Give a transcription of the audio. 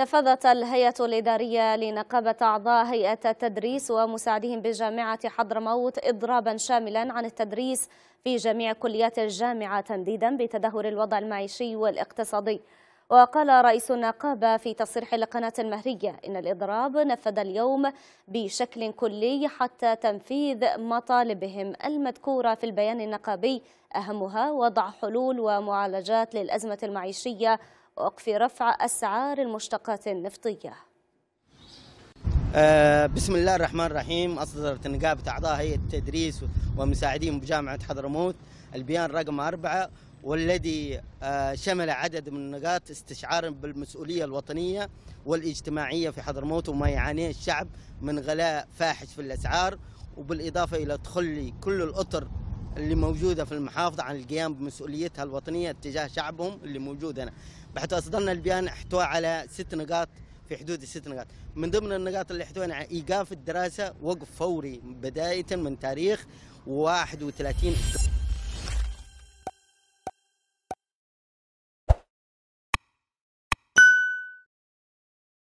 نفذت الهيئة الإدارية لنقابة أعضاء هيئة التدريس ومساعدهم بجامعة حضرموت إضرابا شاملا عن التدريس في جميع كليات الجامعة تنديدا بتدهور الوضع المعيشي والاقتصادي وقال رئيس النقابة في تصريح لقناة المهرية إن الإضراب نفذ اليوم بشكل كلي حتى تنفيذ مطالبهم المذكورة في البيان النقابي أهمها وضع حلول ومعالجات للأزمة المعيشية وقف رفع أسعار المشتقات النفطية آه، بسم الله الرحمن الرحيم أصدرت نقابة أعضاء هيئة التدريس ومساعدين بجامعة حضرموت البيان رقم أربعة والذي آه، شمل عدد من النقاط استشعارا بالمسؤوليه الوطنيه والاجتماعيه في حضرموت وما يعانيه الشعب من غلاء فاحش في الاسعار وبالاضافه الى تخلي كل الاطر اللي موجوده في المحافظه عن القيام بمسؤوليتها الوطنيه تجاه شعبهم اللي موجود هنا بحيث اصدرنا البيان احتوى على ست نقاط في حدود الست نقاط من ضمن النقاط اللي احتوينا ايقاف الدراسه وقف فوري بدايه من تاريخ 31